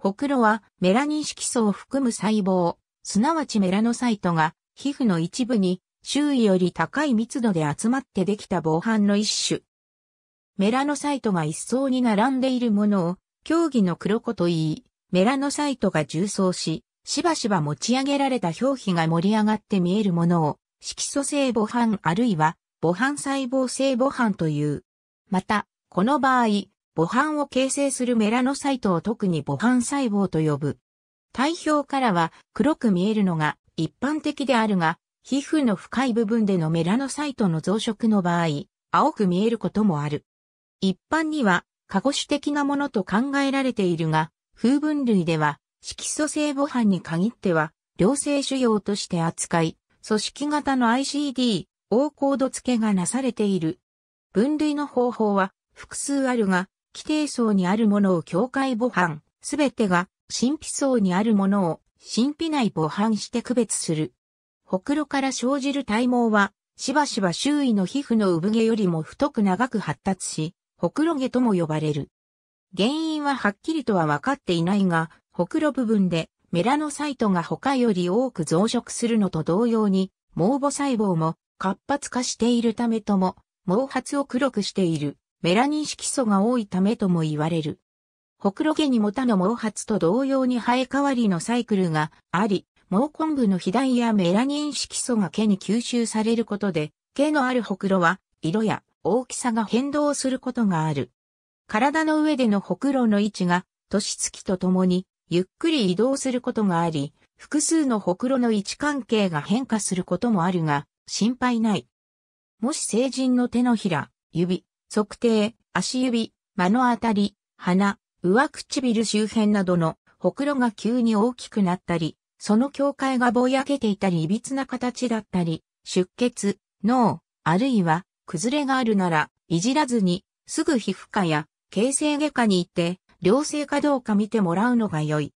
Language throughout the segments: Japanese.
ほくろはメラニン色素を含む細胞、すなわちメラノサイトが皮膚の一部に周囲より高い密度で集まってできた防犯の一種。メラノサイトが一層に並んでいるものを、競技の黒子と言い、メラノサイトが重層し、しばしば持ち上げられた表皮が盛り上がって見えるものを、色素性防犯あるいは防犯細胞性防犯という。また、この場合、母斑を形成するメラノサイトを特に母斑細胞と呼ぶ。体表からは黒く見えるのが一般的であるが、皮膚の深い部分でのメラノサイトの増殖の場合、青く見えることもある。一般には、過護種的なものと考えられているが、風分類では、色素性母斑に限っては、良性腫瘍として扱い、組織型の ICD、O コード付けがなされている。分類の方法は複数あるが、規定層にあるものを境界母版、すべてが神秘層にあるものを神秘内母版して区別する。ほくろから生じる体毛は、しばしば周囲の皮膚の産毛よりも太く長く発達し、ほくろ毛とも呼ばれる。原因ははっきりとは分かっていないが、ほくろ部分でメラノサイトが他より多く増殖するのと同様に、毛母細胞も活発化しているためとも、毛髪を黒くしている。メラニン色素が多いためとも言われる。ほくろ毛にもたの毛髪と同様に生え変わりのサイクルがあり、毛根部の肥大やメラニン色素が毛に吸収されることで、毛のあるほくろは色や大きさが変動することがある。体の上でのほくろの位置が年月とともにゆっくり移動することがあり、複数のほくろの位置関係が変化することもあるが、心配ない。もし成人の手のひら、指、測定、足指、目の当たり、鼻、上唇周辺などのほくろが急に大きくなったり、その境界がぼやけていたりいびつな形だったり、出血、脳、あるいは崩れがあるなら、いじらずに、すぐ皮膚科や形成外科に行って、良性かどうか見てもらうのが良い。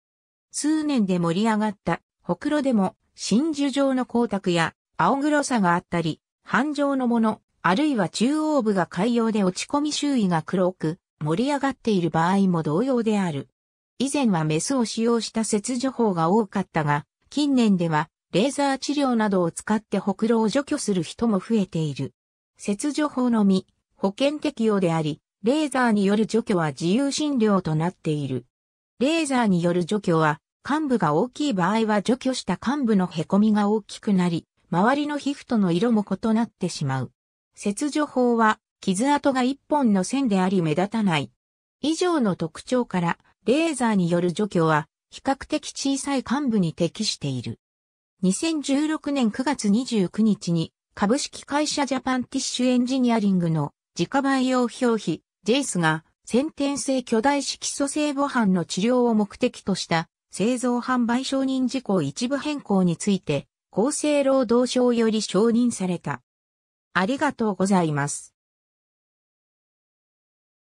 数年で盛り上がったほくろでも真珠状の光沢や青黒さがあったり、半状のもの、あるいは中央部が海洋で落ち込み周囲が黒く盛り上がっている場合も同様である。以前はメスを使用した切除法が多かったが、近年ではレーザー治療などを使ってほくろを除去する人も増えている。切除法のみ、保険適用であり、レーザーによる除去は自由診療となっている。レーザーによる除去は、患部が大きい場合は除去した患部の凹みが大きくなり、周りの皮膚との色も異なってしまう。切除法は傷跡が一本の線であり目立たない。以上の特徴から、レーザーによる除去は比較的小さい幹部に適している。2016年9月29日に株式会社ジャパンティッシュエンジニアリングの自家培養表皮ジェイスが先天性巨大色素性母斑の治療を目的とした製造販売承認事項一部変更について厚生労働省より承認された。ありがとうございます。